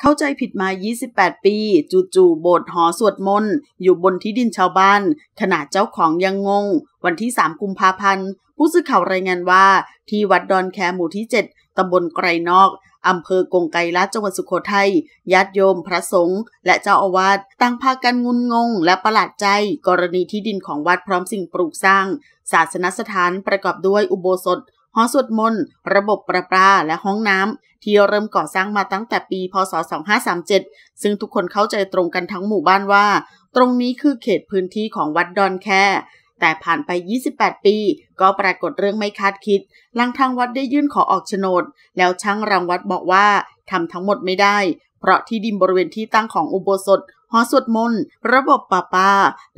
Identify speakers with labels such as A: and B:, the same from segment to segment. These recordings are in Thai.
A: เข้าใจผิดมา 28 ปี จู่ๆ โบสถ์หอสวดมนต์ อยู่บนที่ดินชาวบ้านขนาดเจ้าของยังงง วันที่ 3 กุมภาพันธ์ ผู้สื่อข่าวรายงานว่า ที่วัดดอนแคหมู่ที่ 7 ตำบลไกรนอก อำเภอ กงไกรลดจังหวัดสุโขทัย ญาติโยม พระสงฆ์และเจ้าอาวาสต่างพากันงุนงงและประหลาดใจ กรณีที่ดินของวัดพร้อมสิ่งปลูกสร้าง ศาสนสถานประกอบด้วยอุโบสถอสวดมนต์ระบบประปาและห้องน้ำที่เริ่มก่อสร้างมาตั้งแต่ปีพศ 2537 ซึ่งทุกคนเข้าใจตรงกันทั้งหมู่บ้านว่า ตรงนี้คือเขตพื้นที่ของวัดดอนแค่ แต่ผ่านไป 28 ปี ก็ปรากฏเรื่องไม่คาดคิดหลังทางวัดได้ยื่นขอออกโฉนดแล้วช่างรังวัดบอกว่าทำทั้งหมดไม่ได้ เพราะที่ดินบริเวณที่ตั้งของอุโบสถหอสวดมนต์ ระบบป่าปา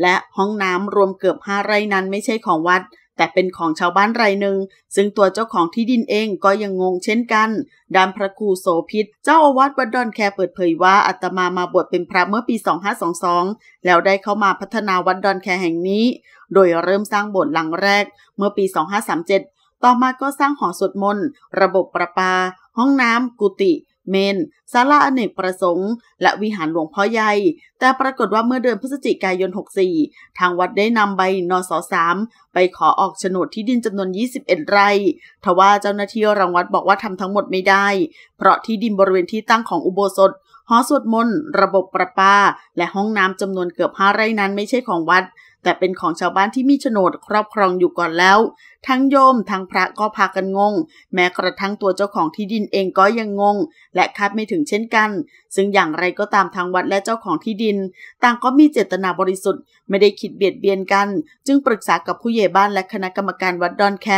A: และห้องน้ำรวมเกือบห้าไร่นั้นไม่ใช่ของวัดแต่เป็นของชาวบ้านรายหนึ่ง ซึ่งตัวเจ้าของที่ดินเองก็ยังงงเช่นกัน ดานพระครูโสพิษ เจ้าอาวาสวัดดอนแคเปิดเผยว่าอาตมามาบวชเป็นพระเมื่อปี 2522 แล้วได้เข้ามาพัฒนาวัดดอนแคแห่งนี้ โดยเริ่มสร้างโบสถ์หลังแรกเมื่อปี 2537 ต่อมาก็สร้างหอสวดมนต์ ระบบประปา ห้องน้ำ กุฏิเมน ศาลาอเนกประสงค์ และวิหารหลวงพ่อใหญ่ แต่ปรากฏว่าเมื่อเดือนพฤศจิกายน 64 ทางวัดได้นำใบ นสสามไปขอออกโฉนดที่ดินจำนวน 21 ไร่ทว่าเจ้าหน้าที่รังวัดบอกว่าทำทั้งหมดไม่ได้ เพราะที่ดินบริเวณที่ตั้งของอุโบสถ หอสวดมนต์ ระบบประปา และห้องน้ำจำนวนเกือบ 5 ไร่นั้นไม่ใช่ของวัดแต่เป็นของชาวบ้านที่มีโฉนดครอบครองอยู่ก่อนแล้ว ทั้งโยมทั้งพระก็พากันงง แม้กระทั่งตัวเจ้าของที่ดินเองก็ยังงง และคาดไม่ถึงเช่นกัน ซึ่งอย่างไรก็ตามทางวัดและเจ้าของที่ดิน ต่างก็มีเจตนาบริสุทธิ์ไม่ได้คิดเบียดเบียนกัน จึงปรึกษากับผู้ใหญ่บ้านและคณะกรรมการวัดดอนแค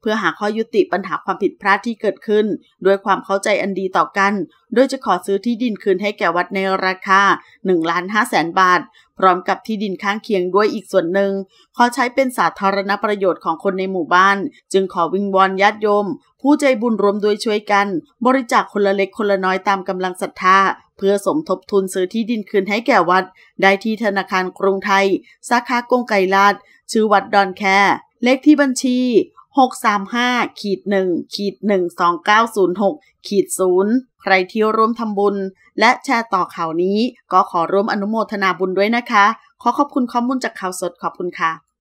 A: เพื่อหาข้อยุติปัญหาความผิดพลาดที่เกิดขึ้นด้วยความเข้าใจอันดีต่อกัน โดยจะขอซื้อที่ดินคืนให้แก่วัดในราคา1ล้าน5แสนบาทพร้อมกับที่ดินข้างเคียงด้วยอีกส่วนหนึ่ง ขอใช้เป็นสาธารณประโยชน์ของคนในหมู่บ้าน จึงขอวิงวอนญาติโยม ผู้ใจบุญรวมด้วยช่วยกัน บริจาคคนละเล็กคนละน้อยตามกำลังศรัทธา เพื่อสมทบทุนซื้อที่ดินคืนให้แก่วัด ได้ที่ธนาคารกรุงไทยสาขากงไกลาด ชื่อวัดดอนแค เลขที่บัญชี635ขีด1ขีด12906ขีด0ใครที่ร่วมทำบุญ และแชร์ต่อข่าวนี้ ก็ขอร่วมอนุโมทนาบุญด้วยนะคะ ขอขอบคุณข้อมูลจากข่าวสดขอบคุณค่ะ